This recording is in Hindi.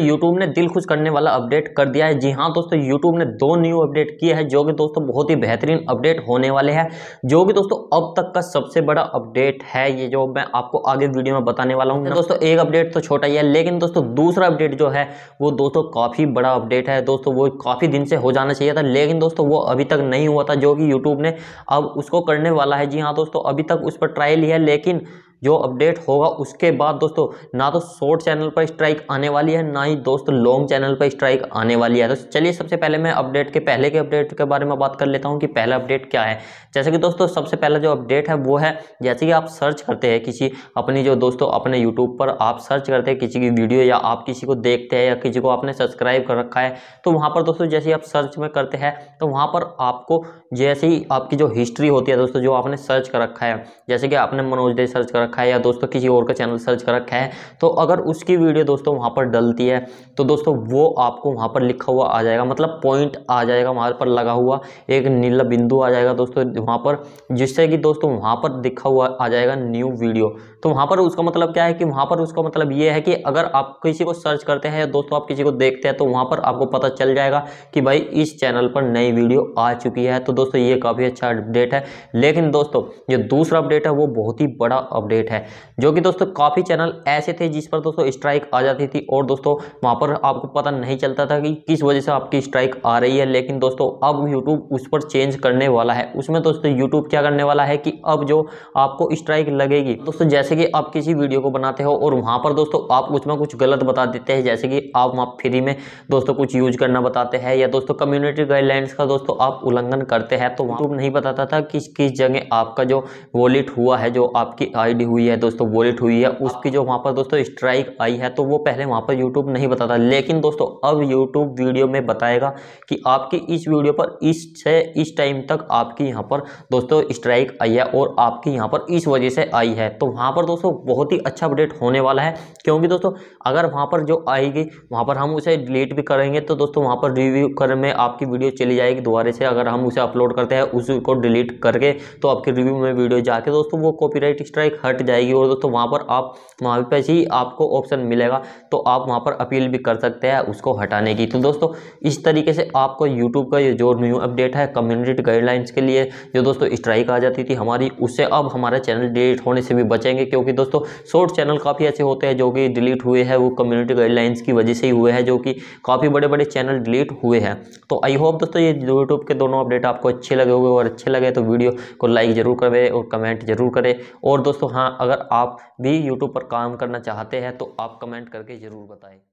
YouTube यूट्यूब ने दिल खुश करने वाला अपडेट कर दिया है जी हाँ दोस्तों यूट्यूब ने दो न्यू अपडेट किए हैं जो कि दोस्तों बहुत ही बेहतरीन अपडेट होने वाले हैं जो कि दोस्तों अब तक का सबसे बड़ा अपडेट है ये जो मैं आपको आगे वीडियो में बताने वाला हूँ तो दोस्तों एक अपडेट तो छोटा ही है लेकिन दोस्तों दूसरा अपडेट जो है वो दोस्तों काफ़ी बड़ा अपडेट है दोस्तों वो काफ़ी दिन से हो जाना चाहिए था लेकिन दोस्तों वो अभी तक नहीं हुआ था जो कि यूट्यूब ने अब उसको करने वाला है जी हाँ दोस्तों अभी तक उस पर ट्रायल ही है लेकिन जो अपडेट होगा उसके बाद दोस्तों ना तो शॉर्ट चैनल पर स्ट्राइक आने वाली है ना ही दोस्तों लॉन्ग चैनल पर स्ट्राइक आने वाली है तो चलिए सबसे पहले मैं अपडेट के पहले के अपडेट के बारे में बात कर लेता हूँ कि पहला अपडेट क्या है जैसे कि दोस्तों सबसे पहला जो अपडेट है वो है जैसे कि आप सर्च करते हैं किसी अपनी जो दोस्तों अपने यूट्यूब पर आप सर्च करते हैं किसी की वीडियो या आप किसी को देखते हैं या किसी को आपने सब्सक्राइब कर रखा है तो वहाँ पर दोस्तों जैसे आप सर्च में करते हैं तो वहाँ पर आपको जैसे ही आपकी जो हिस्ट्री होती है दोस्तों जो आपने सर्च कर रखा है जैसे कि आपने मनोज दे सर्च कर रखा है या दोस्तों किसी और का चैनल सर्च कर रखा है तो अगर उसकी वीडियो दोस्तों वहाँ पर डलती है तो दोस्तों वो आपको वहाँ पर लिखा हुआ आ जाएगा मतलब पॉइंट आ जाएगा वहाँ पर लगा हुआ एक नीला बिंदु आ जाएगा दोस्तों वहाँ पर जिससे कि दोस्तों वहाँ पर दिखा हुआ आ जाएगा न्यू वीडियो तो वहाँ पर उसका मतलब क्या है कि वहाँ पर उसका मतलब ये है कि अगर आप किसी को सर्च करते हैं या दोस्तों आप किसी को देखते हैं तो वहाँ पर आपको पता चल जाएगा कि भाई इस चैनल पर नई वीडियो आ चुकी है तो दोस्तों ये काफ़ी अच्छा अपडेट है लेकिन दोस्तों ये दूसरा अपडेट है वो बहुत ही बड़ा अपडेट अपडेट है जो कि दोस्तों काफ़ी चैनल ऐसे थे जिस पर दोस्तों स्ट्राइक आ जाती थी और दोस्तों वहाँ पर आपको पता नहीं चलता था कि किस वजह से आपकी स्ट्राइक आ रही है लेकिन दोस्तों अब यूट्यूब उस पर चेंज करने वाला है उसमें दोस्तों यूट्यूब क्या करने वाला है कि अब जो आपको स्ट्राइक लगेगी दोस्तों जैसे कि आप किसी वीडियो को बनाते हो और वहाँ पर दोस्तों आप उसमें कुछ गलत बता देते हैं जैसे कि आप वहाँ फ्री में दोस्तों कुछ यूज करना बताते हैं या दोस्तों कम्युनिटी गाइडलाइंस का दोस्तों आप उल्लंघन करते हैं तो यूट्यूब नहीं बताता था किस किस जगह आपका जो वॉलेट हुआ है जो आपकी आई मंडी हुई है दोस्तों वॉलेट हुई है हाँ। उसकी जो वहाँ पर दोस्तों स्ट्राइक आई है तो वो पहले वहाँ पर यूट्यूब नहीं बताता लेकिन दोस्तों अब यूट्यूब वीडियो में बताएगा कि आपकी इस वीडियो पर इस से इस टाइम तक आपकी यहाँ पर दोस्तों स्ट्राइक आई है और आपकी यहाँ पर इस वजह से आई है तो वहाँ पर दोस्तों बहुत ही अच्छा अपडेट होने वाला है क्योंकि दोस्तों अगर वहाँ पर जो आएगी वहाँ पर हम उसे डिलीट भी करेंगे तो दोस्तों वहाँ पर रिव्यू कर में आपकी वीडियो चली जाएगी दोबारा से अगर हम उसे अपलोड करते हैं उसको डिलीट करके तो आपके रिव्यू में वीडियो जाके दोस्तों वो कॉपीराइट स्ट्राइक हट हट जाएगी और दोस्तों वहाँ पर आप वहाँ पर ही आपको ऑप्शन मिलेगा तो आप वहाँ पर अपील भी कर सकते हैं उसको हटाने की तो दोस्तों इस तरीके से आपको यूट्यूब का ये जो न्यू अपडेट है कम्युनिटी गाइडलाइंस के लिए जो दोस्तों स्ट्राइक आ जाती थी हमारी उससे अब हमारा चैनल डिलीट होने से भी बचेंगे क्योंकि दोस्तों शॉर्ट चैनल काफ़ी ऐसे होते हैं जो कि डिलीट हुए हैं वो कम्युनिटी गाइडलाइंस की वजह से ही हुए हैं जो कि काफ़ी बड़े बड़े चैनल डिलीट हुए हैं तो आई होप दोस्तों ये यूट्यूब के दोनों अपडेट आपको अच्छे लगे हुए और अच्छे लगे तो वीडियो को लाइक ज़रूर करें और कमेंट जरूर करें और दोस्तों हाँ हाँ अगर आप भी यूट्यूब पर काम करना चाहते हैं तो आप कमेंट करके ज़रूर बताएं